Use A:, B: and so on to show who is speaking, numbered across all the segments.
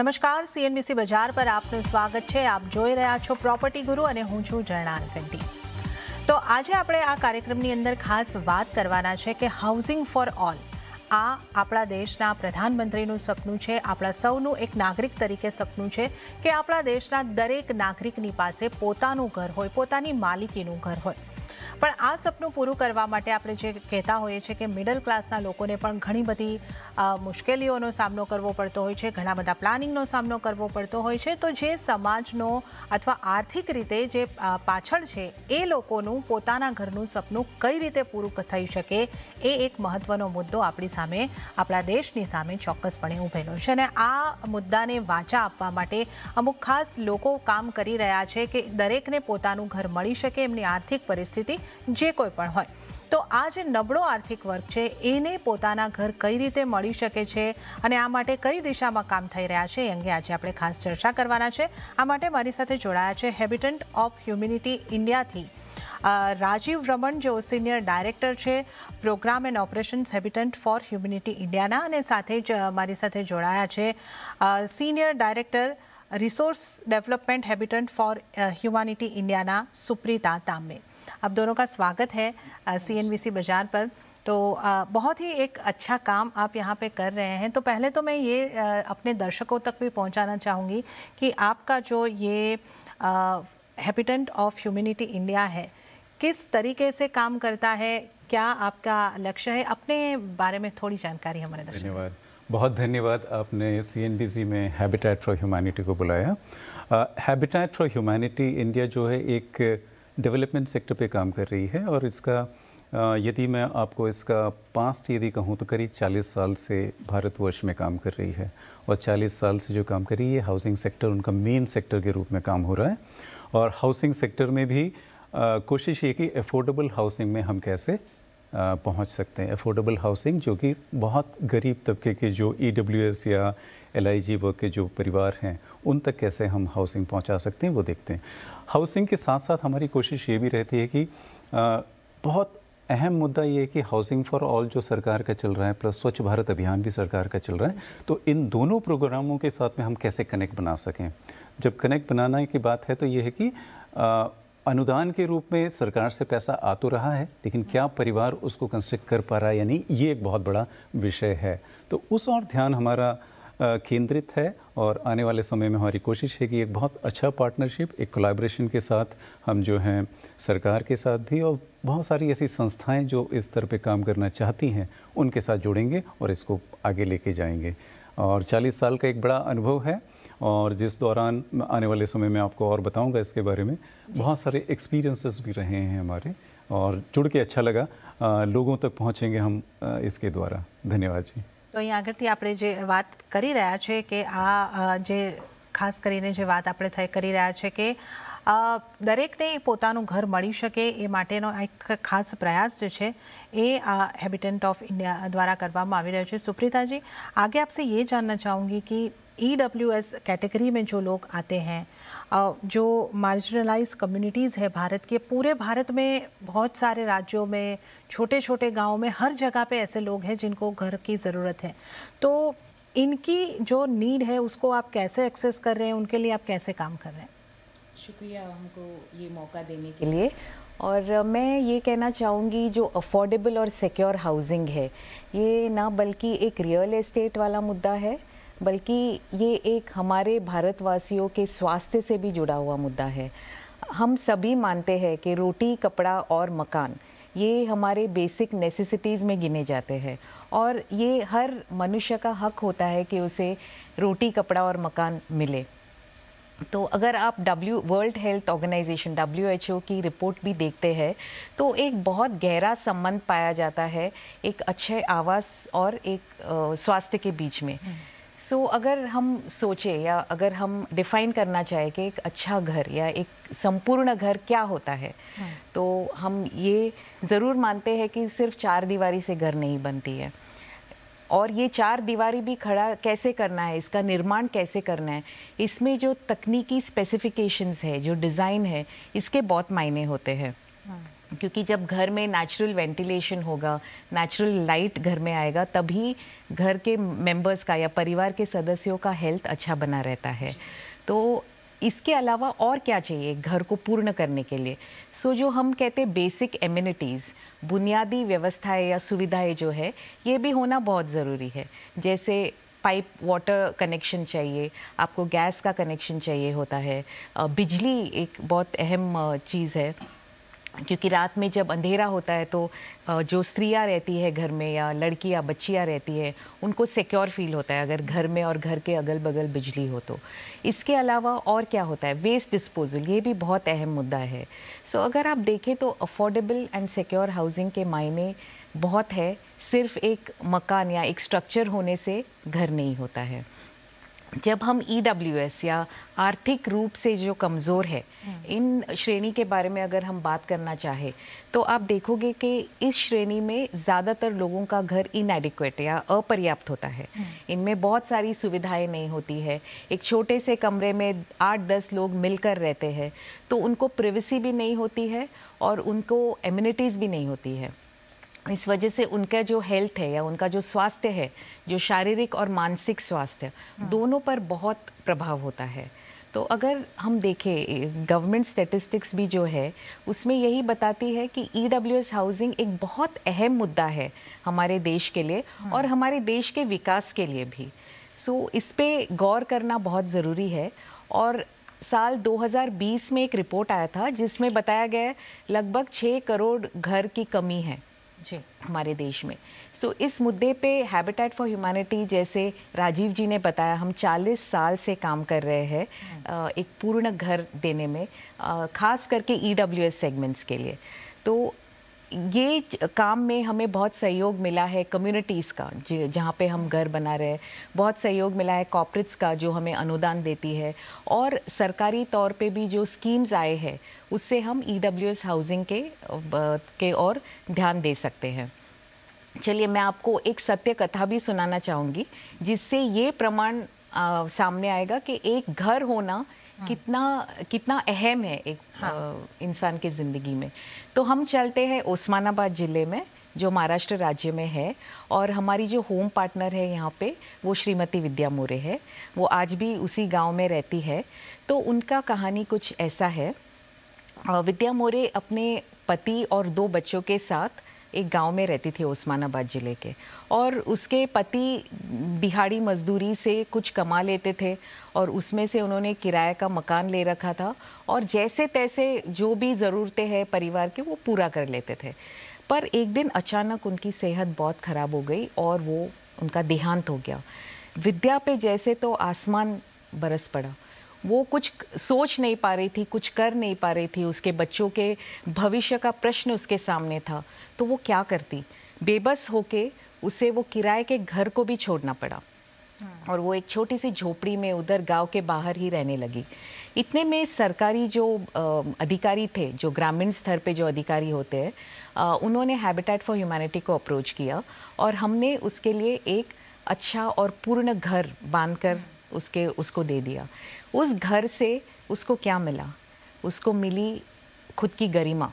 A: નમસ્કાર સીએનબીસી બજાર પર આપનું સ્વાગત છે આપ જોઈ રહ્યા છો પ્રોપર્ટી ગુરુ અને હું છું જરણાલ કંટી તો આજે આપણે આ કાર્યક્રમની અંદર ખાસ વાત કરવાના છે કે હાઉસિંગ ફોર ઓલ આ આપણા દેશના પ્રધાનમંત્રીનું સપનું છે આપણા સૌનું એક નાગરિક તરીકે સપનું છે કે આપણા દેશના દરેક નાગરિકની પાસે પોતાનું ઘર હોય પોતાની માલિકીનું ઘર હોય પણ આ સપનું પૂરું કરવા માટે આપણે જે કહેતા હોય છે કે મિડલ ક્લાસના લોકોને પણ ઘણી બધી મુશ્કેલીઓનો સામનો કરવો પડતો હોય છે ઘણા બધા પ્લાનિંગનો સામનો કરવો પડતો હોય છે તો જે સમાજનો અથવા આર્થિક રીતે જે પાછળ છે એ લોકોને પોતાનું ઘરનું સપનું કઈ રીતે પૂરુંક થાય શકે એ એક મહત્વનો મુદ્દો આપણી સામે આપણા દેશની સામે ચોકસપણે ઊભેલો છે અને આ મુદ્દાને વાચા આપવા માટે અમુક ખાસ લોકો કામ કરી રહ્યા છે કે દરેકને પોતાનું ઘર મળી શકે એમની આર્થિક પરિસ્થિતિ જે કોઈ પણ હોય તો આ જે નબળો આર્થિક વર્ગ છે એને પોતાનું ઘર કઈ રીતે મળી શકે છે અને આ માટે કઈ દિશામાં કામ થઈ રહ્યા છે અંગે આજે આપણે ખાસ ચર્ચા કરવાના છે આ માટે મારી સાથે જોડાયા છે હેબિટન્ટ ઓફ હ્યુમનિટી ઇન્ડિયા થી राजीव રમણ જો સિનિયર ડાયરેક્ટર છે programme and operations habitat for humanity ઇન્ડિયાના અને સાથે જ મારી સાથે જોડાયા છે senior director resource development habitat for humanity ઇન્ડિયાના સુપ્રિતા તામે आप दोनों का स्वागत है सी बाज़ार पर तो आ, बहुत ही एक अच्छा काम आप यहाँ पे कर रहे हैं तो पहले तो मैं ये आ, अपने दर्शकों तक भी पहुँचाना चाहूँगी कि आपका जो ये हैबिटेंट ऑफ ह्यूमिनिटी इंडिया है किस तरीके से काम करता है क्या आपका लक्ष्य है अपने बारे में थोड़ी जानकारी हमारे दर्शक
B: धन्यवाद बहुत धन्यवाद आपने सी में हैबिटेट फॉर ह्यूमैनिटी को बुलाया हैबिटेट फॉर ह्यूमैनिटी इंडिया जो है एक डेवलपमेंट सेक्टर पे काम कर रही है और इसका यदि मैं आपको इसका पास्ट यदि कहूँ तो करीब 40 साल से भारतवर्ष में काम कर रही है और 40 साल से जो काम कर रही है हाउसिंग सेक्टर उनका मेन सेक्टर के रूप में काम हो रहा है और हाउसिंग सेक्टर में भी आ, कोशिश ये कि अफोर्डेबल हाउसिंग में हम कैसे आ, पहुंच सकते हैं अफोर्डेबल हाउसिंग जो कि बहुत गरीब तबके के जो ई e या एल वर्ग के जो परिवार हैं उन तक कैसे हम हाउसिंग पहुंचा सकते हैं वो देखते हैं हाउसिंग के साथ साथ हमारी कोशिश ये भी रहती है कि आ, बहुत अहम मुद्दा ये है कि हाउसिंग फॉर ऑल जो सरकार का चल रहा है प्लस स्वच्छ भारत अभियान भी सरकार का चल रहा है तो इन दोनों प्रोग्रामों के साथ में हम कैसे कनेक्ट बना सकें जब कनेक्ट बनाना की बात है तो ये है कि अनुदान के रूप में सरकार से पैसा आ तो रहा है लेकिन क्या परिवार उसको कंस्ट्रक्ट कर पा रहा है यानी ये एक बहुत बड़ा विषय है तो उस और ध्यान हमारा केंद्रित है और आने वाले समय में हमारी कोशिश है कि एक बहुत अच्छा पार्टनरशिप एक कोलाब्रेशन के साथ हम जो हैं सरकार के साथ भी और बहुत सारी ऐसी संस्थाएं जो इस स्तर पे काम करना चाहती हैं उनके साथ जुड़ेंगे और इसको आगे लेके जाएंगे और 40 साल का एक बड़ा अनुभव है और जिस दौरान आने वाले समय में आपको और बताऊँगा इसके बारे में बहुत सारे एक्सपीरियंसेस भी रहे हैं हमारे और जुड़ के अच्छा लगा आ, लोगों तक पहुँचेंगे हम आ, इसके द्वारा धन्यवाद जी
A: તો અહીંયા આગળથી આપણે જે વાત કરી રહ્યા છે કે આ જે ખાસ કરીને જે વાત આપણે થઈ કરી રહ્યા છે કે દરેકને પોતાનું ઘર મળી શકે એ માટેનો એક ખાસ પ્રયાસ જે છે એ આ હેબિટન્ટ ઓફ ઇન્ડિયા દ્વારા કરવામાં આવી રહ્યો છે સુપ્રીતાજી આગે આપસે એ જાણના ચાહુંગી કે ई e कैटेगरी में जो लोग आते हैं जो मार्जिनलाइज कम्युनिटीज़ है भारत के पूरे भारत में बहुत सारे राज्यों में छोटे छोटे गाँव में हर जगह पे ऐसे लोग हैं जिनको घर की ज़रूरत है तो इनकी जो नीड है उसको आप कैसे एक्सेस कर रहे हैं उनके लिए आप कैसे काम कर रहे हैं
C: शुक्रिया हमको ये मौका देने के लिए
A: और मैं
C: ये कहना चाहूँगी जो अफोर्डेबल और सिक्योर हाउसिंग है ये ना बल्कि एक रियल एस्टेट वाला मुद्दा है बल्कि ये एक हमारे भारतवासियों के स्वास्थ्य से भी जुड़ा हुआ मुद्दा है हम सभी मानते हैं कि रोटी कपड़ा और मकान ये हमारे बेसिक नेसेसिटीज़ में गिने जाते हैं और ये हर मनुष्य का हक होता है कि उसे रोटी कपड़ा और मकान मिले तो अगर आप W world health organisation W H O की रिपोर्ट भी देखते हैं तो एक बहुत गहरा संबंध पाया जाता है एक अच्छे आवास और एक स्वास्थ्य के बीच में हम्म। सो so, अगर हम सोचें या अगर हम डिफाइन करना चाहें कि एक अच्छा घर या एक संपूर्ण घर क्या होता है हाँ। तो हम ये ज़रूर मानते हैं कि सिर्फ चार दीवारी से घर नहीं बनती है और ये चार दीवारी भी खड़ा कैसे करना है इसका निर्माण कैसे करना है इसमें जो तकनीकी स्पेसिफिकेशंस है जो डिज़ाइन है इसके बहुत मायने होते हैं हाँ। क्योंकि जब घर में नेचुरल वेंटिलेशन होगा नेचुरल लाइट घर में आएगा तभी घर के मेंबर्स का या परिवार के सदस्यों का हेल्थ अच्छा बना रहता है तो इसके अलावा और क्या चाहिए घर को पूर्ण करने के लिए सो so, जो हम कहते हैं बेसिक एम्यूनिटीज़ बुनियादी व्यवस्थाएं या सुविधाएं जो है ये भी होना बहुत ज़रूरी है जैसे पाइप वाटर कनेक्शन चाहिए आपको गैस का कनेक्शन चाहिए होता है बिजली एक बहुत अहम चीज़ है क्योंकि रात में जब अंधेरा होता है तो जो स्त्रियाँ रहती है घर में या लड़की या बच्चियाँ रहती है उनको सिक्योर फील होता है अगर घर में और घर के अगल बगल बिजली हो तो इसके अलावा और क्या होता है वेस्ट डिस्पोजल ये भी बहुत अहम मुद्दा है सो so, अगर आप देखें तो अफोर्डेबल एंड सिक्योर हाउसिंग के मायने बहुत है सिर्फ एक मकान या एक स्ट्रक्चर होने से घर नहीं होता है जब हम ई e या आर्थिक रूप से जो कमज़ोर है हम्म। इन श्रेणी के बारे में अगर हम बात करना चाहें तो आप देखोगे कि इस श्रेणी में ज़्यादातर लोगों का घर इनएडिक्वेट या अपर्याप्त होता है हम्म। इनमें बहुत सारी सुविधाएं नहीं होती है एक छोटे से कमरे में आठ दस लोग मिलकर रहते हैं तो उनको प्रिवेसी भी नहीं होती है और उनको एम्यूनिटीज़ भी नहीं होती है इस वजह से उनका जो हेल्थ है या उनका जो स्वास्थ्य है जो शारीरिक और मानसिक स्वास्थ्य हाँ। दोनों पर बहुत प्रभाव होता है तो अगर हम देखें गवर्नमेंट स्टेटिस्टिक्स भी जो है उसमें यही बताती है कि ई e हाउसिंग एक बहुत अहम मुद्दा है हमारे देश के लिए हाँ। और हमारे देश के विकास के लिए भी सो so, इस पर गौर करना बहुत ज़रूरी है और साल 2020 में एक रिपोर्ट आया था जिसमें बताया गया लगभग छः करोड़ घर की कमी है हमारे देश में सो so, इस मुद्दे पे हैबिटेट फॉर ह्यूमैनिटी जैसे राजीव जी ने बताया हम 40 साल से काम कर रहे हैं एक पूर्ण घर देने में ख़ास करके ई e सेगमेंट्स के लिए तो ये काम में हमें बहुत सहयोग मिला है कम्युनिटीज़ का जहाँ पे हम घर बना रहे हैं बहुत सहयोग मिला है कॉपरेट्स का जो हमें अनुदान देती है और सरकारी तौर पे भी जो स्कीम्स आए हैं उससे हम ई e हाउसिंग के के और ध्यान दे सकते हैं चलिए मैं आपको एक सत्य कथा भी सुनाना चाहूँगी जिससे ये प्रमाण सामने आएगा कि एक घर होना हाँ। कितना कितना अहम है एक हाँ। इंसान की ज़िंदगी में तो हम चलते हैं ओस्मानाबाद ज़िले में जो महाराष्ट्र राज्य में है और हमारी जो होम पार्टनर है यहाँ पे वो श्रीमती विद्या मोरे है वो आज भी उसी गांव में रहती है तो उनका कहानी कुछ ऐसा है विद्या मोरे अपने पति और दो बच्चों के साथ एक गांव में रहती थी उस्मानाबाद ज़िले के और उसके पति दिहाड़ी मजदूरी से कुछ कमा लेते थे और उसमें से उन्होंने किराए का मकान ले रखा था और जैसे तैसे जो भी ज़रूरतें हैं परिवार की वो पूरा कर लेते थे पर एक दिन अचानक उनकी सेहत बहुत ख़राब हो गई और वो उनका देहांत हो गया विद्या पे जैसे तो आसमान बरस पड़ा वो कुछ सोच नहीं पा रही थी कुछ कर नहीं पा रही थी उसके बच्चों के भविष्य का प्रश्न उसके सामने था तो वो क्या करती बेबस होके उसे वो किराए के घर को भी छोड़ना पड़ा हाँ। और वो एक छोटी सी झोपड़ी में उधर गांव के बाहर ही रहने लगी इतने में सरकारी जो अधिकारी थे जो ग्रामीण स्तर पे जो अधिकारी होते हैं उन्होंने हैबिटेट फॉर ह्यूमैनिटी को अप्रोच किया और हमने उसके लिए एक अच्छा और पूर्ण घर बांधकर हाँ। उसके उसको दे दिया उस घर से उसको क्या मिला उसको मिली खुद की गरिमा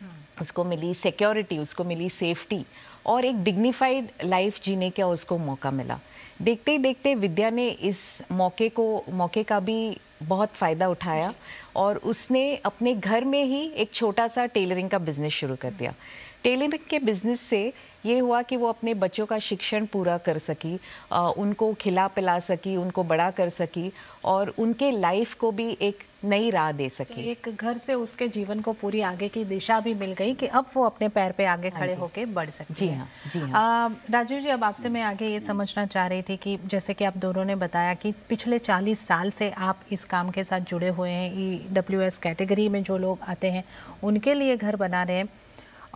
C: हम्म। उसको मिली सिक्योरिटी उसको मिली सेफ्टी और एक डिग्निफाइड लाइफ जीने का उसको मौका मिला देखते ही देखते विद्या ने इस मौके को मौके का भी बहुत फ़ायदा उठाया और उसने अपने घर में ही एक छोटा सा टेलरिंग का बिज़नेस शुरू कर दिया टेलरिंग के बिज़नेस से ये हुआ कि वो अपने बच्चों का शिक्षण पूरा कर सकी आ, उनको खिला पिला सकी उनको बड़ा कर सकी और उनके लाइफ को भी एक नई राह दे तो सकी तो
A: एक घर से उसके जीवन को पूरी आगे की दिशा भी मिल गई कि अब वो अपने पैर पे आगे हाँ खड़े होके बढ़ सके जी हाँ जी हाँ राजीव जी अब आपसे मैं आगे ये समझना चाह रही थी कि जैसे कि आप दोनों ने बताया कि पिछले 40 साल से आप इस काम के साथ जुड़े हुए हैं ई डब्ल्यू एस कैटेगरी में जो लोग आते हैं उनके लिए घर बना रहे हैं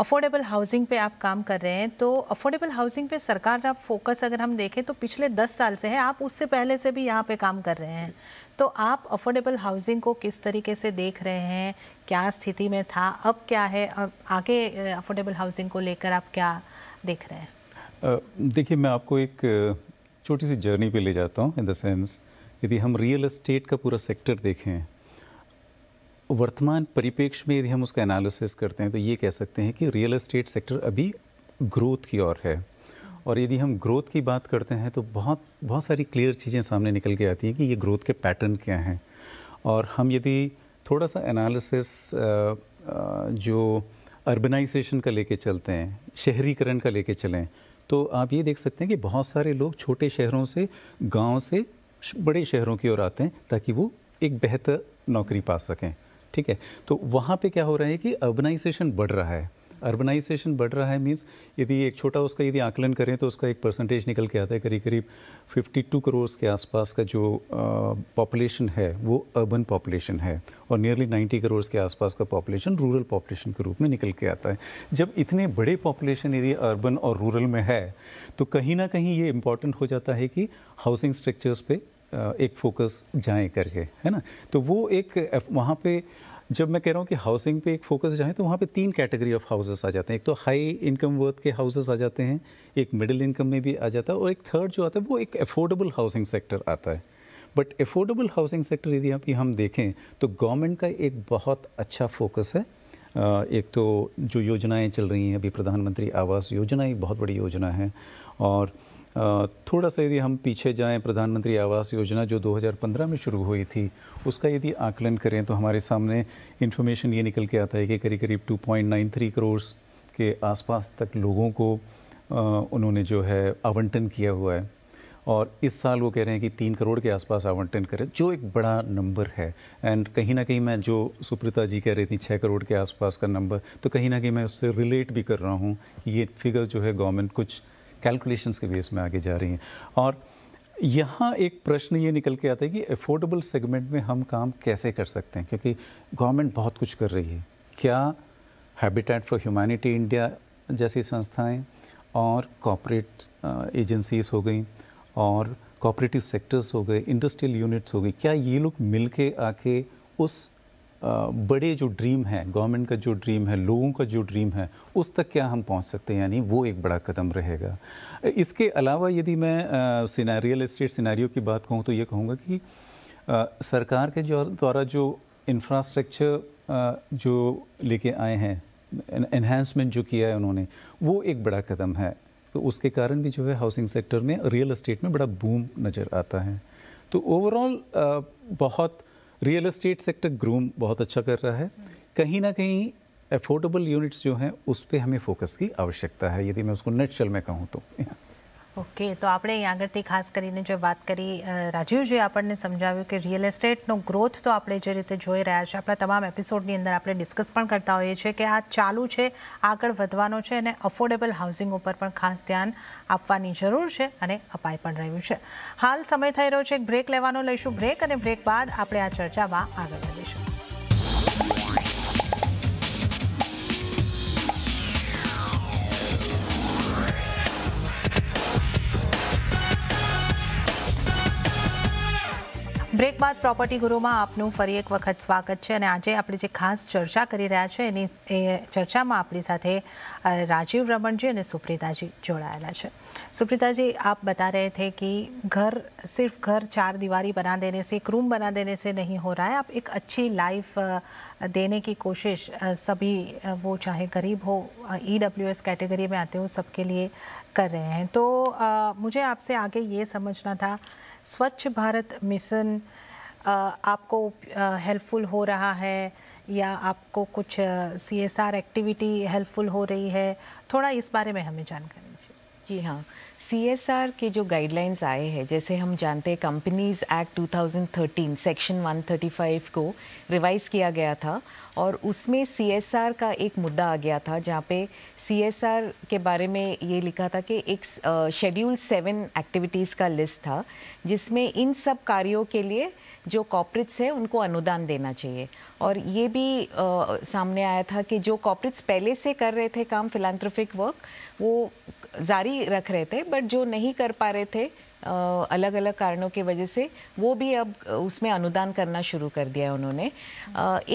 A: अफोर्डेबल हाउसिंग पे आप काम कर रहे हैं तो अफोर्डेबल हाउसिंग पे सरकार का फोकस अगर हम देखें तो पिछले दस साल से है आप उससे पहले से भी यहाँ पे काम कर रहे हैं तो आप अफोर्डेबल हाउसिंग को किस तरीके से देख रहे हैं क्या स्थिति में था अब क्या है और आगे अफोर्डेबल हाउसिंग को लेकर आप क्या देख रहे
B: हैं देखिए मैं आपको एक छोटी सी जर्नी पे ले जाता हूँ इन द सेंस यदि हम रियल इस्टेट का पूरा सेक्टर देखें वर्तमान परिपेक्ष में यदि हम उसका एनालिसिस करते हैं तो ये कह सकते हैं कि रियल एस्टेट सेक्टर अभी ग्रोथ की ओर है और यदि हम ग्रोथ की बात करते हैं तो बहुत बहुत सारी क्लियर चीज़ें सामने निकल के आती हैं कि ये ग्रोथ के पैटर्न क्या हैं और हम यदि थोड़ा सा एनालिसिस जो अर्बनाइजेशन का लेके चलते हैं शहरीकरण का लेके चलें तो आप ये देख सकते हैं कि बहुत सारे लोग छोटे शहरों से गाँव से बड़े शहरों की ओर आते हैं ताकि वो एक बेहतर नौकरी पा सकें ठीक है तो वहाँ पे क्या हो रहा है कि अर्बनाइजेशन बढ़ रहा है अर्बनाइजेशन बढ़ रहा है मीन्स यदि एक छोटा उसका यदि आकलन करें तो उसका एक परसेंटेज निकल के आता है करीब करीब 52 करोड़ के आसपास का जो पॉपुलेशन है वो अर्बन पॉपुलेशन है और नियरली 90 करोड़ के आसपास का पॉपुलेशन रूरल पॉपुलेशन के रूप में निकल के आता है जब इतने बड़े पॉपुलेशन यदि अर्बन और रूरल में है तो कहीं ना कहीं ये इंपॉर्टेंट हो जाता है कि हाउसिंग स्ट्रक्चर्स पर एक फोकस जाएँ करके है ना तो वो एक वहाँ पे जब मैं कह रहा हूँ कि हाउसिंग पे एक फोकस जाए तो वहाँ पे तीन कैटेगरी ऑफ हाउसेस आ जाते हैं एक तो हाई इनकम वर्थ के हाउसेस आ जाते हैं एक मिडिल इनकम में भी आ जाता है और एक थर्ड जो आता है वो एक अफोर्डेबल हाउसिंग सेक्टर आता है बट अफोर्डेबल हाउसिंग सेक्टर यदि आप हम देखें तो गवर्नमेंट का एक बहुत अच्छा फोकस है एक तो जो योजनाएं चल रही हैं अभी प्रधानमंत्री आवास योजना एक बहुत बड़ी योजना है और थोड़ा सा यदि हम पीछे जाएं प्रधानमंत्री आवास योजना जो 2015 में शुरू हुई थी उसका यदि आकलन करें तो हमारे सामने इन्फॉर्मेशन ये निकल के आता है कि करीब करीब 2.93 करोड़ के आसपास तक लोगों को उन्होंने जो है आवंटन किया हुआ है और इस साल वो कह रहे हैं कि तीन करोड़ के आसपास आवंटन करें जो एक बड़ा नंबर है एंड कहीं ना कहीं मैं जो सुप्रीता जी कह रही थी छः करोड़ के आसपास का नंबर तो कहीं ना कहीं मैं उससे रिलेट भी कर रहा हूँ ये फिगर जो है गवर्नमेंट कुछ कैलकुलेशंस के बेस में आगे जा रही हैं और यहाँ एक प्रश्न ये निकल के आता है कि अफोर्डेबल सेगमेंट में हम काम कैसे कर सकते हैं क्योंकि गवर्नमेंट बहुत कुछ कर रही है क्या हैबिटेट फॉर ह्यूमैनिटी इंडिया जैसी संस्थाएं और कॉपरेट एजेंसीज हो गई और कॉपरेटिव सेक्टर्स हो गए इंडस्ट्रियल यूनिट्स हो गई क्या ये लोग मिल के आके उस बड़े जो ड्रीम है गवर्नमेंट का जो ड्रीम है लोगों का जो ड्रीम है उस तक क्या हम पहुंच सकते हैं यानी वो एक बड़ा कदम रहेगा इसके अलावा यदि मैं सीना रियल इस्टेट सिनारियों की बात कहूँ तो ये कहूँगा कि आ, सरकार के जो द्वारा जो इंफ्रास्ट्रक्चर जो लेके आए हैं इन्हेंसमेंट जो किया है उन्होंने वो एक बड़ा कदम है तो उसके कारण भी जो है हाउसिंग सेक्टर में रियल इस्टेट में बड़ा बूम नज़र आता है तो ओवरऑल बहुत रियल इस्टेट सेक्टर ग्रूम बहुत अच्छा कर रहा है कहीं ना कहीं अफोर्डेबल यूनिट्स जो हैं उस पर हमें फोकस की आवश्यकता है यदि मैं उसको नेट में कहूँ तो
A: ઓકે તો આપણે અહીં આગળથી ખાસ કરીને જે વાત કરી રાજીવજીએ આપણને સમજાવ્યું કે રિયલ એસ્ટેટનો ગ્રોથ તો આપણે જે રીતે જોઈ રહ્યા છે આપણા તમામ એપિસોડની અંદર આપણે ડિસ્કસ પણ કરતા હોઈએ છીએ કે આ ચાલુ છે આગળ વધવાનો છે અને અફોર્ડેબલ હાઉસિંગ ઉપર પણ ખાસ ધ્યાન આપવાની જરૂર છે અને અપાય પણ રહ્યું છે હાલ સમય થઈ રહ્યો છે એક બ્રેક લેવાનો લઈશું બ્રેક અને બ્રેક બાદ આપણે આ ચર્ચામાં આગળ વધીશું ब्रेक बाद प्रॉपर्टी गुरु में आपू फरी एक वक्त स्वागत है आज आप जो खास चर्चा कर रहा है चर्चा में अपनी साथ राजीव रमण जी और सुप्रीता जी जड़ाला है सुप्रीता जी आप बता रहे थे कि घर सिर्फ घर चार दीवारी बना देने से एक रूम बना देने से नहीं हो रहा है आप एक अच्छी लाइफ देने की कोशिश सभी वो चाहे गरीब हो ई डब्ल्यू एस कैटेगरी में आते हो सबके लिए कर रहे हैं तो आ, मुझे आपसे आगे ये समझना था स्वच्छ भारत मिशन आपको हेल्पफुल हो रहा है या आपको कुछ C S R activity helpful हो रही है थोड़ा इस बारे में हमें जानकारी दीजिए जी हाँ सीएसआर के जो गाइडलाइंस
C: आए हैं जैसे हम जानते हैं कंपनीज एक्ट 2013 सेक्शन 135 को रिवाइज किया गया था और उसमें सीएसआर का एक मुद्दा आ गया था जहाँ पे सीएसआर के बारे में ये लिखा था कि एक शेड्यूल सेवन एक्टिविटीज़ का लिस्ट था जिसमें इन सब कार्यों के लिए जो कॉपरेट्स हैं उनको अनुदान देना चाहिए और ये भी आ, सामने आया था कि जो कॉपरेट्स पहले से कर रहे थे काम फिलान्थ्रफिक वर्क वो जारी रख रहे थे बट जो नहीं कर पा रहे थे अलग अलग कारणों की वजह से वो भी अब उसमें अनुदान करना शुरू कर दिया है उन्होंने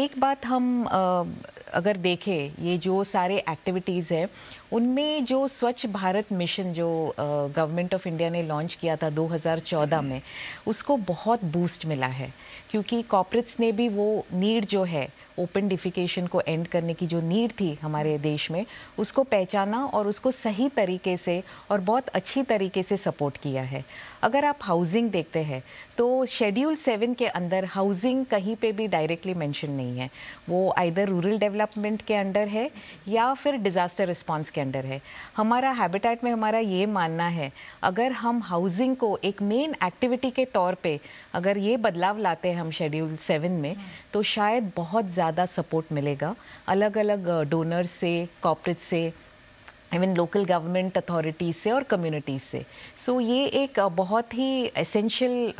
C: एक बात हम अगर देखें ये जो सारे एक्टिविटीज़ है उनमें जो स्वच्छ भारत मिशन जो गवर्नमेंट ऑफ इंडिया ने लॉन्च किया था 2014 में उसको बहुत बूस्ट मिला है क्योंकि कॉपरेट्स ने भी वो नीड जो है ओपन डिफिकेशन को एंड करने की जो नीड थी हमारे देश में उसको पहचाना और उसको सही तरीके से और बहुत अच्छी तरीके से सपोर्ट किया है अगर आप हाउसिंग देखते हैं तो शेड्यूल सेवन के अंदर हाउसिंग कहीं पे भी डायरेक्टली मेंशन नहीं है वो आइधर रूरल डेवलपमेंट के अंडर है या फिर डिज़ास्टर रिस्पॉन्स के के अंडर है हमारा हैबिटेट में हमारा ये मानना है अगर हम हाउसिंग को एक मेन एक्टिविटी के तौर पे अगर ये बदलाव लाते हैं हम शेड्यूल सेवन में तो शायद बहुत ज़्यादा सपोर्ट मिलेगा अलग अलग डोनर से कॉपरेट से इवन लोकल गवर्नमेंट अथॉरिटीज़ से और कम्युनिटीज़ से सो so, ये एक बहुत ही एसेंशियल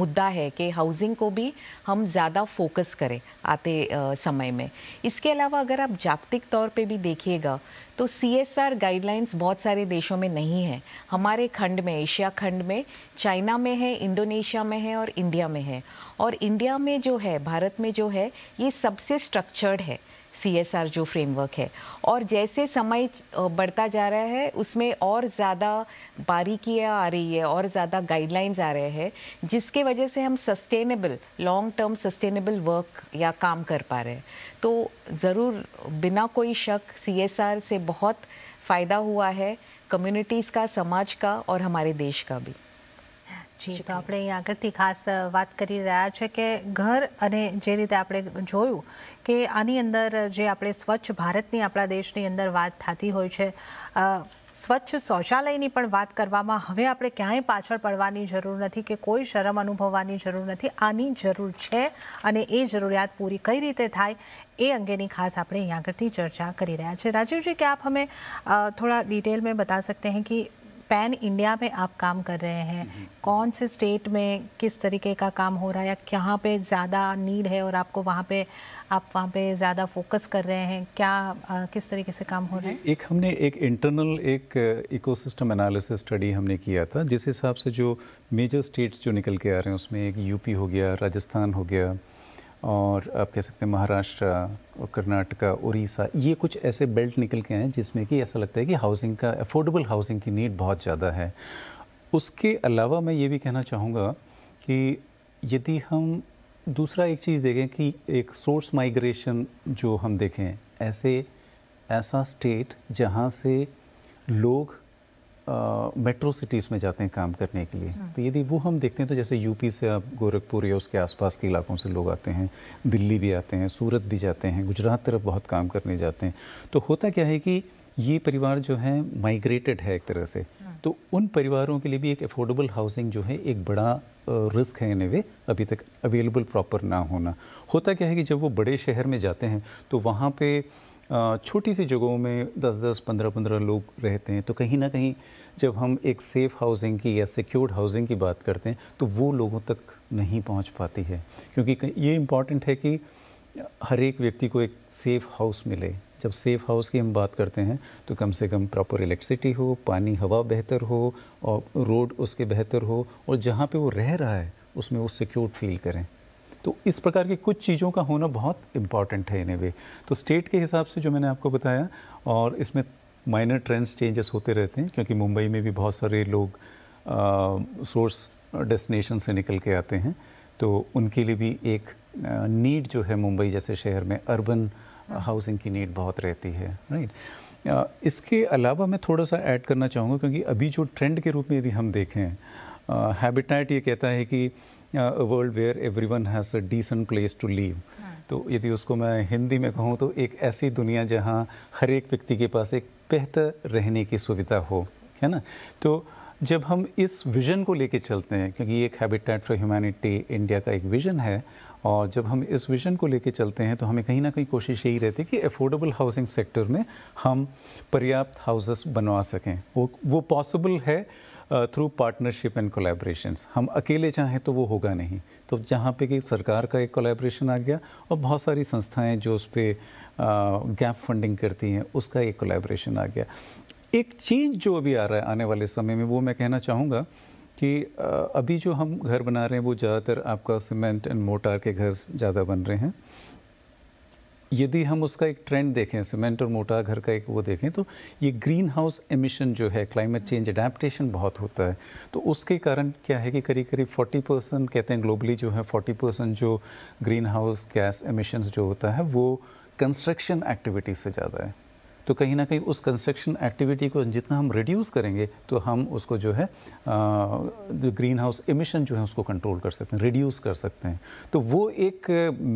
C: मुद्दा है कि हाउसिंग को भी हम ज़्यादा फोकस करें आते आ, समय में इसके अलावा अगर आप जागतिक तौर पे भी देखिएगा तो सी एस आर गाइडलाइंस बहुत सारे देशों में नहीं है हमारे खंड में एशिया खंड में चाइना में है इंडोनेशिया में है और इंडिया में है और इंडिया में जो है भारत में जो है ये सबसे स्ट्रक्चर्ड है सी एस आर जो फ्रेमवर्क है और जैसे समय बढ़ता जा रहा है उसमें और ज़्यादा बारीकियाँ आ रही है और ज़्यादा गाइडलाइंस आ रहे हैं जिसके वजह से हम sustainable long term sustainable work या काम कर पा रहे हैं तो ज़रूर बिना कोई शक सी एस आर से बहुत फ़ायदा हुआ है कम्युनिटीज़ का समाज का और हमारे देश का भी
A: તો આપણે અહીં આગળથી ખાસ વાત કરી રહ્યા છે કે ઘર અને જે રીતે આપણે જોયું કે આની અંદર જે આપણે સ્વચ્છ ભારતની આપણા દેશની અંદર વાત થાતી હોય છે સ્વચ્છ શૌચાલયની પણ વાત કરવામાં હવે આપણે ક્યાંય પાછળ પડવાની જરૂર નથી કે કોઈ શરમ અનુભવવાની જરૂર નથી આની જરૂર છે અને એ જરૂરિયાત પૂરી કઈ રીતે થાય એ અંગેની ખાસ આપણે અહીં આગળથી ચર્ચા કરી રહ્યા છે રાજુજી કે આપ અમને થોડા ડિટેલ મેં બતા સકતે હે કે पैन इंडिया में आप काम कर रहे हैं कौन से स्टेट में किस तरीके का काम हो रहा है या कहाँ पे ज़्यादा नीड है और आपको वहाँ पे आप वहाँ पे ज़्यादा फोकस कर रहे हैं क्या आ, किस तरीके से काम हो रहा है
B: एक हमने एक इंटरनल एक इकोसिस्टम एनालिसिस स्टडी हमने किया था जिस हिसाब से जो मेजर स्टेट्स जो निकल के आ रहे हैं उसमें एक यूपी हो गया राजस्थान हो गया और आप कह सकते हैं महाराष्ट्र और कर्नाटका उड़ीसा ये कुछ ऐसे बेल्ट निकल के हैं जिसमें कि ऐसा लगता है कि हाउसिंग का अफोर्डेबल हाउसिंग की नीड बहुत ज़्यादा है उसके अलावा मैं ये भी कहना चाहूँगा कि यदि हम दूसरा एक चीज़ देखें कि एक सोर्स माइग्रेशन जो हम देखें ऐसे ऐसा स्टेट जहाँ से लोग मेट्रो सिटीज़ में जाते हैं काम करने के लिए हाँ। तो यदि वो हम देखते हैं तो जैसे यूपी से आप गोरखपुर या उसके आसपास के इलाकों से लोग आते हैं दिल्ली भी आते हैं सूरत भी जाते हैं गुजरात तरफ बहुत काम करने जाते हैं तो होता क्या है कि ये परिवार जो है माइग्रेटेड है एक तरह से हाँ। तो उन परिवारों के लिए भी एक अफोर्डेबल हाउसिंग जो है एक बड़ा रिस्क है इन्हें वे अभी तक अवेलेबल प्रॉपर ना होना होता क्या है कि जब वो बड़े शहर में जाते हैं तो वहाँ पे छोटी सी जगहों में 10-10, 15-15 लोग रहते हैं तो कहीं ना कहीं जब हम एक सेफ़ हाउसिंग की या सिक्योर्ड हाउसिंग की बात करते हैं तो वो लोगों तक नहीं पहुंच पाती है क्योंकि ये इम्पॉर्टेंट है कि हर एक व्यक्ति को एक सेफ़ हाउस मिले जब सेफ़ हाउस की हम बात करते हैं तो कम से कम प्रॉपर इलेक्ट्रिसिटी हो पानी हवा बेहतर हो और रोड उसके बेहतर हो और जहाँ पर वो रह रहा है उसमें वो सिक्योर फील करें तो इस प्रकार की कुछ चीज़ों का होना बहुत इम्पॉर्टेंट है इन्हें वे तो स्टेट के हिसाब से जो मैंने आपको बताया और इसमें माइनर ट्रेंड्स चेंजेस होते रहते हैं क्योंकि मुंबई में भी बहुत सारे लोग सोर्स डेस्टिनेशन से निकल के आते हैं तो उनके लिए भी एक नीड जो है मुंबई जैसे शहर में अर्बन हाउसिंग की नीड बहुत रहती है राइट इसके अलावा मैं थोड़ा सा ऐड करना चाहूँगा क्योंकि अभी जो ट्रेंड के रूप में यदि हम देखें हैबिटाइट ये कहता है कि world where one has a decent place to live तो यदि उसको मैं हिंदी में कहूँ तो एक ऐसी दुनिया जहाँ हर एक व्यक्ति के पास एक बेहतर रहने की सुविधा हो है ना तो जब हम इस विज़न को लेके चलते हैं क्योंकि एक हैबिटेट फॉर ह्यूमैनिटी इंडिया का एक विज़न है और जब हम इस विज़न को लेके चलते हैं तो हमें कहीं ना कहीं कोशिश यही रहती है कि अफोर्डेबल हाउसिंग सेक्टर में हम पर्याप्त हाउसेस बनवा सकें वो वो पॉसिबल है थ्रू पार्टनरशिप एंड कोलेब्रेशन हम अकेले चाहें तो वो होगा नहीं तो जहाँ पे कि सरकार का एक कोलेब्रेशन आ गया और बहुत सारी संस्थाएं जो उस पर गैप फंडिंग करती हैं उसका एक कोलेब्रेशन आ गया एक चेंज जो अभी आ रहा है आने वाले समय में वो मैं कहना चाहूँगा कि अभी जो हम घर बना रहे हैं वो ज़्यादातर आपका सीमेंट एंड मोटार के घर ज़्यादा बन रहे हैं यदि हम उसका एक ट्रेंड देखें सीमेंट और मोटा घर का एक वो देखें तो ये ग्रीन हाउस एमिशन जो है क्लाइमेट चेंज अडेप्टशन बहुत होता है तो उसके कारण क्या है कि करीब करीब 40 परसेंट कहते हैं ग्लोबली जो है 40 परसेंट जो ग्रीन हाउस गैस एमिशन जो होता है वो कंस्ट्रक्शन एक्टिविटीज़ से ज़्यादा है तो कहीं ना कहीं उस कंस्ट्रक्शन एक्टिविटी को जितना हम रिड्यूस करेंगे तो हम उसको जो है ग्रीन हाउस इमिशन जो है उसको कंट्रोल कर सकते हैं रिड्यूस कर सकते हैं तो वो एक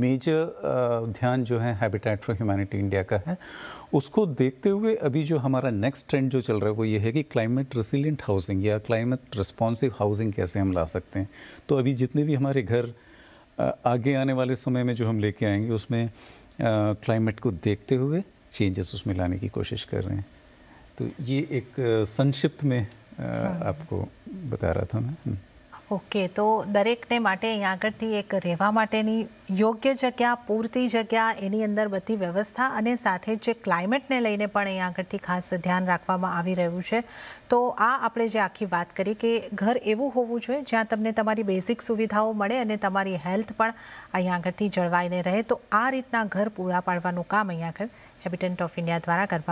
B: मेजर ध्यान जो है हैबिटेट फॉर ह्यूमैनिटी इंडिया का है उसको देखते हुए अभी जो हमारा नेक्स्ट ट्रेंड जो चल रहा है वो ये है कि क्लाइमेट रेसिलियंट हाउसिंग या क्लाइमेट रिस्पॉन्सिव हाउसिंग कैसे हम ला सकते हैं तो अभी जितने भी हमारे घर आगे आने वाले समय में जो हम लेके आएंगे उसमें क्लाइमेट को देखते हुए चेंजेस उसमें लाने की कोशिश कर रहे हैं तो ये एक સંક્ષિપ્ત મેં આપકો બતા રહા થા
C: મેં
A: ઓકે તો દરેકને માટે અહીં આગળથી એક રહેવા માટેની યોગ્ય જગ્યા પૂરતી જગ્યા એની અંદર બધી વ્યવસ્થા અને સાથે જે ક્લાઇમેટને લઈને પણ અહીં આગળથી ખાસ ધ્યાન રાખવામાં આવી રહ્યું છે તો આ આપણે જે આખી વાત કરી કે ઘર એવું હોવું જોઈએ જ્યાં તમને તમારી બેઝિક સુવિધાઓ મળે અને તમારી હેલ્થ પણ અહીં આગળથી જળવાઈને રહે તો આ રીતના ઘર પૂરા પાડવાનું કામ અહીં આગળ हेबिटेंट ऑफ़ इंडिया द्वारा कर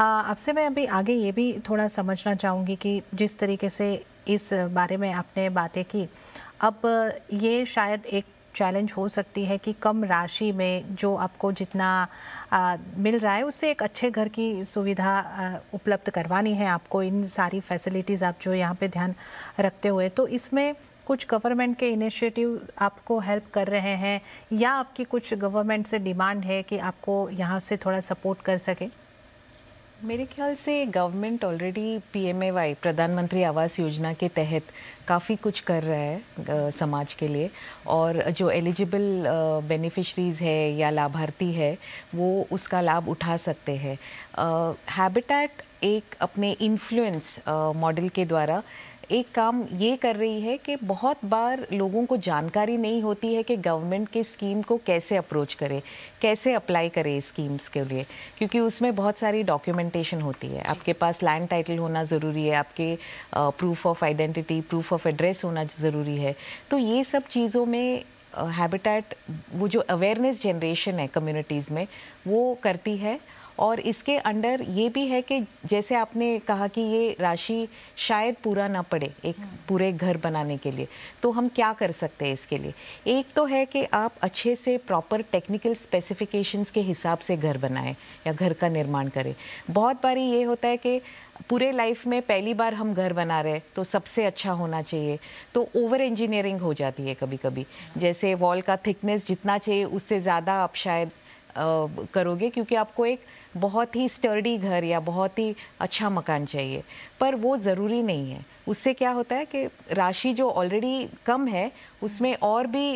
A: आपसे मैं अभी आगे ये भी थोड़ा समझना चाहूँगी कि जिस तरीके से इस बारे में आपने बातें की अब ये शायद एक चैलेंज हो सकती है कि कम राशि में जो आपको जितना आ, मिल रहा है उससे एक अच्छे घर की सुविधा उपलब्ध करवानी है आपको इन सारी फैसिलिटीज़ आप जो यहाँ पे ध्यान रखते हुए तो इसमें कुछ गवर्नमेंट के इनिशिएटिव आपको हेल्प कर रहे हैं या आपकी कुछ गवर्नमेंट से डिमांड है कि आपको यहाँ से थोड़ा सपोर्ट कर सके
C: मेरे ख्याल से गवर्नमेंट ऑलरेडी पीएमएवाई प्रधानमंत्री आवास योजना के तहत काफ़ी कुछ कर रहा है समाज के लिए और जो एलिजिबल बेनिफिशरीज़ है या लाभार्थी है वो उसका लाभ उठा सकते हैं हैबिटेट एक अपने इन्फ्लुएंस मॉडल के द्वारा एक काम ये कर रही है कि बहुत बार लोगों को जानकारी नहीं होती है कि गवर्नमेंट के स्कीम को कैसे अप्रोच करें कैसे अप्लाई करें स्कीम्स के लिए क्योंकि उसमें बहुत सारी डॉक्यूमेंटेशन होती है आपके पास लैंड टाइटल होना ज़रूरी है आपके proof of identity proof of address होना ज़रूरी है तो ये सब चीज़ों में हैबिटेट वो जो अवेयरनेस जनरेशन है कम्युनिटीज़ में वो करती है और इसके अंडर ये भी है कि जैसे आपने कहा कि ये राशि शायद पूरा ना पड़े एक हम्म। पूरे घर बनाने के लिए तो हम क्या कर सकते हैं इसके लिए एक तो है कि आप अच्छे से प्रॉपर टेक्निकल स्पेसिफिकेशंस के हिसाब से घर बनाएं या घर का निर्माण करें बहुत बारी ये होता है कि पूरे लाइफ में पहली बार हम घर बना रहे तो सबसे अच्छा होना चाहिए तो ओवर इंजीनियरिंग हो जाती है कभी कभी हाँ। जैसे वॉल का थिकनेस जितना चाहिए उससे ज़्यादा आप शायद करोगे क्योंकि आपको एक बहुत ही स्टर्डी घर या बहुत ही अच्छा मकान चाहिए पर वो ज़रूरी नहीं है उससे क्या होता है कि राशि जो ऑलरेडी कम है उसमें और भी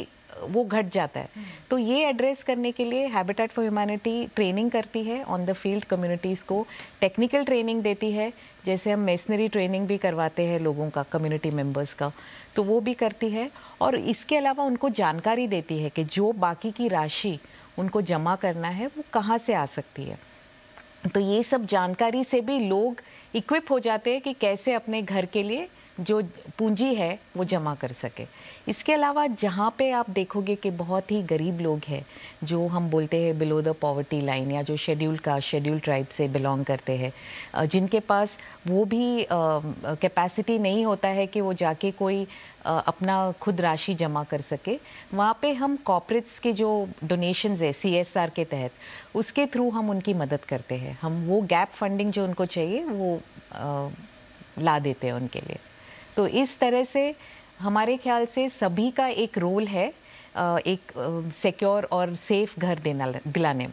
C: वो घट जाता है तो ये एड्रेस करने के लिए हैबिटेट फॉर ह्यूमैनिटी ट्रेनिंग करती है ऑन द फील्ड कम्युनिटीज़ को टेक्निकल ट्रेनिंग देती है जैसे हम मेसनरी ट्रेनिंग भी करवाते हैं लोगों का कम्युनिटी मेम्बर्स का तो वो भी करती है और इसके अलावा उनको जानकारी देती है कि जो बाकी की राशि उनको जमा करना है वो कहाँ से आ सकती है तो ये सब जानकारी से भी लोग इक्विप हो जाते हैं कि कैसे अपने घर के लिए जो पूंजी है वो जमा कर सके इसके अलावा जहाँ पे आप देखोगे कि बहुत ही गरीब लोग हैं जो हम बोलते हैं बिलो द पॉवर्टी लाइन या जो शेड्यूल का शेड्यूल ट्राइब से बिलोंग करते हैं जिनके पास वो भी कैपेसिटी नहीं होता है कि वो जाके कोई अपना खुद राशि जमा कर सके वहाँ पे हम कॉपरेट्स के जो डोनेशन है सी के तहत उसके थ्रू हम उनकी मदद करते हैं हम वो गैप फंडिंग जो उनको चाहिए वो uh, ला देते हैं उनके लिए तो इस तरह से हमारे ख्याल से सभी का एक रोल है એક સિક્યોર ઓર સેફ ઘર દેના દિલાને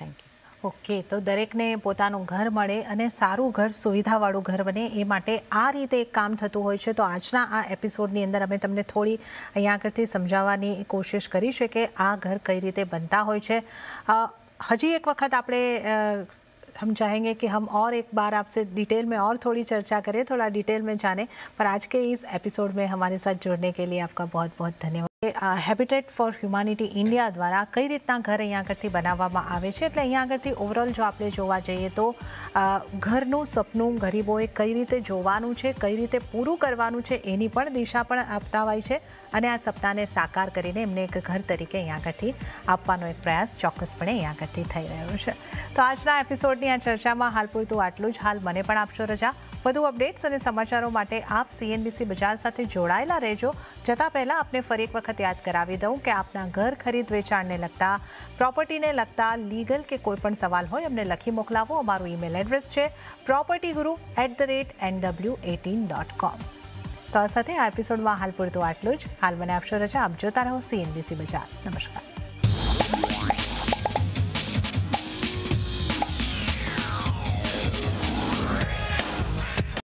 A: થેન્ક યુ ઓકે તો દરેકને પોતાનું ઘર મળે અને સારું ઘર સુવિધાવાળું ઘર બને એ માટે આ રીતે એક કામ થતું હોય છે તો આજના આ એપિસોડની અંદર અમે તમને થોડી અહીંયા આગળથી સમજાવવાની કોશિશ કરી છે કે આ ઘર કઈ રીતે બનતા હોય છે હજી એક વખત આપણે हम चाहेंगे कि हम और एक बार आपसे डिटेल में और थोड़ी चर्चा करें थोड़ा डिटेल में जानें पर आज के इस एपिसोड में हमारे साथ जुड़ने के लिए आपका बहुत बहुत धन्यवाद અ હેબિટેટ ફોર 휴મનિટી ઇન્ડિયા દ્વારા કઈ રીતે ઘર અહીં આગળથી બનાવવામાં આવે છે એટલે અહીં આગળથી ઓવરঅল જો આપણે જોવા જોઈએ તો ઘરનું સપનું ગરીબોએ કઈ રીતે જોવાનું છે કઈ રીતે પૂરૂ કરવાનું છે એની પણ દિશા પણ આપતાવાય છે અને આ સપનાને સાકાર કરીને એમને એક ઘર તરીકે અહીં આગળથી આપવાનો એક પ્રયાસ ચોકસ પણ અહીં આગળથી થઈ રહ્યો છે તો આજ ના એપિસોડ ની આ ચર્ચા માં હાલ પૂરતું આટલું જ હાલ બને પણ આપ સૌ રજા વધુ અપડેટ્સ અને સમાચારો માટે આપ સીએનબીસી બજાર સાથે જોડાયેલા રહેજો જતાં પહેલા આપની ફરીક वक्त याद करा दू कि आप घर खरीद वेचाण ने लगता प्रॉपर्टी ने लगता लीगल के कोईपण सवाल हो लखी मोकलावो अमरु ईमेल एड्रेस है property guru at the rate N W eighteen dot com तो आ साथ आ एपिशोड में हाल पूरत आटलूज हाल मैंने आपसो रजा आप जो रहो सी सीएनबीसी बजार नमस्कार